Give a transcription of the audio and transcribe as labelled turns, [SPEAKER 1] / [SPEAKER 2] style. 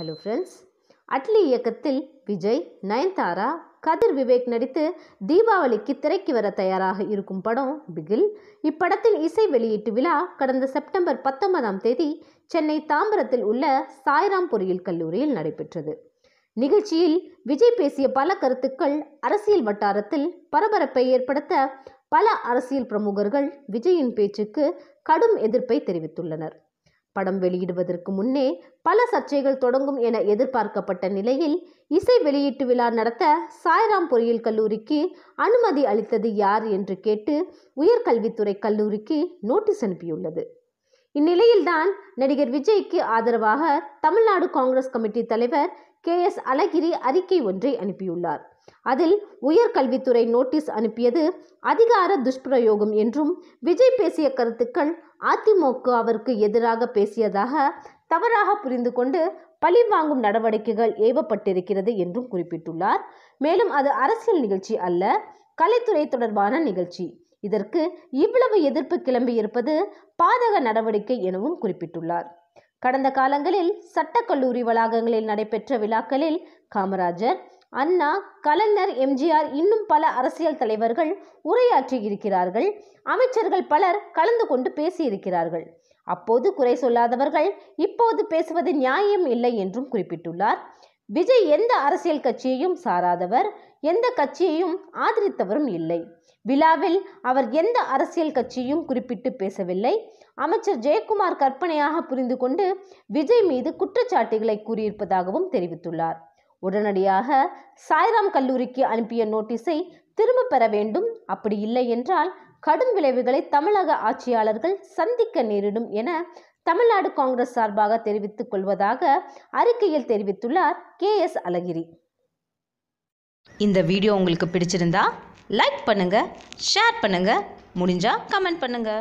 [SPEAKER 1] hello friends Atlee இயக்கத்தில் விஜய் நயன்தாரா கதிர் விவேக் நடித்து தீபாவளிக்கு திரைக்கு வர தயாராக இருக்கும் படம் பிகில் இப்படத்தின் இசை வெளியீட்டு விழா கடந்த செப்டம்பர் பத்தொன்பதாம் தேதி சென்னை தாம்பரத்தில் உள்ள சாய்ராம் பொறியியல் கல்லூரியில் நடைபெற்றது நிகழ்ச்சியில் விஜய் பேசிய பல கருத்துக்கள் அரசியல் வட்டாரத்தில் பரபரப்பை ஏற்படுத்த பல அரசியல் பிரமுகர்கள் விஜயின் பேச்சுக்கு கடும் எதிர்ப்பை தெரிவித்துள்ளனர் படம் வெளியிடுவதற்கு முன்னே பல சர்ச்சைகள் தொடங்கும் என எதிர்பார்க்கப்பட்ட நிலையில் இசை வெளியீட்டு விழா நடத்த சாய்ராம் பொறியியல் கல்லூரிக்கு அனுமதி அளித்தது யார் என்று கேட்டு உயர்கல்வித்துறை கல்லூரிக்கு நோட்டீஸ் அனுப்பியுள்ளது இந்நிலையில்தான் நடிகர் விஜய்க்கு ஆதரவாக தமிழ்நாடு காங்கிரஸ் கமிட்டி தலைவர் கே எஸ் அழகிரி அறிக்கை ஒன்றை அனுப்பியுள்ளார் அதில் உயர்கல்வித்துறை நோட்டீஸ் அனுப்பியது அதிகார துஷ்பிரயோகம் என்றும் விஜய் பேசிய கருத்துக்கள் அதிமுக அவருக்கு எதிராக பேசியதாக தவறாக புரிந்து கொண்டு பழி வாங்கும் நடவடிக்கைகள் ஏவப்பட்டிருக்கிறது என்றும் குறிப்பிட்டுள்ளார் மேலும் அது அரசியல் நிகழ்ச்சி அல்ல கலைத்துறை தொடர்பான நிகழ்ச்சி இதற்கு இவ்வளவு எதிர்ப்பு கிளம்பியிருப்பது பாதக நடவடிக்கை எனவும் குறிப்பிட்டுள்ளார் கடந்த காலங்களில் சட்டக்கல்லூரி வளாகங்களில் நடைபெற்ற விழாக்களில் காமராஜர் அண்ணா கலைஞர் எம்ஜிஆர் இன்னும் பல அரசியல் தலைவர்கள் உரையாற்றியிருக்கிறார்கள் அமைச்சர்கள் பலர் கலந்து கொண்டு பேசியிருக்கிறார்கள் அப்போது குறை சொல்லாதவர்கள் இப்போது பேசுவது நியாயம் இல்லை என்றும் குறிப்பிட்டுள்ளார் விஜய் எந்த அரசியல் கட்சியையும் சாராதவர் எந்த கட்சியையும் ஆதரித்தவரும் இல்லை விழாவில் அவர் எந்த அரசியல் கட்சியும் குறிப்பிட்டு பேசவில்லை அமைச்சர் ஜெயக்குமார் கற்பனையாக புரிந்து கொண்டு விஜய் மீது குற்றச்சாட்டுகளை கூறியிருப்பதாகவும் தெரிவித்துள்ளார் உடனடியாக சாய்ராம் கல்லூரிக்கு அனுப்பிய நோட்டீஸை திரும்ப பெற வேண்டும் அப்படி இல்லை என்றால் கடும் விளைவுகளை தமிழக ஆட்சியாளர்கள் சந்திக்க நேரிடும் என தமிழ்நாடு காங்கிரஸ் சார்பாக தெரிவித்துக் கொள்வதாக அறிக்கையில் தெரிவித்துள்ளார் கே எஸ் அழகிரி இந்த வீடியோ உங்களுக்கு பிடிச்சிருந்தா லைக் பண்ணுங்க ஷேர் பண்ணுங்க முடிஞ்சா கமெண்ட் பண்ணுங்க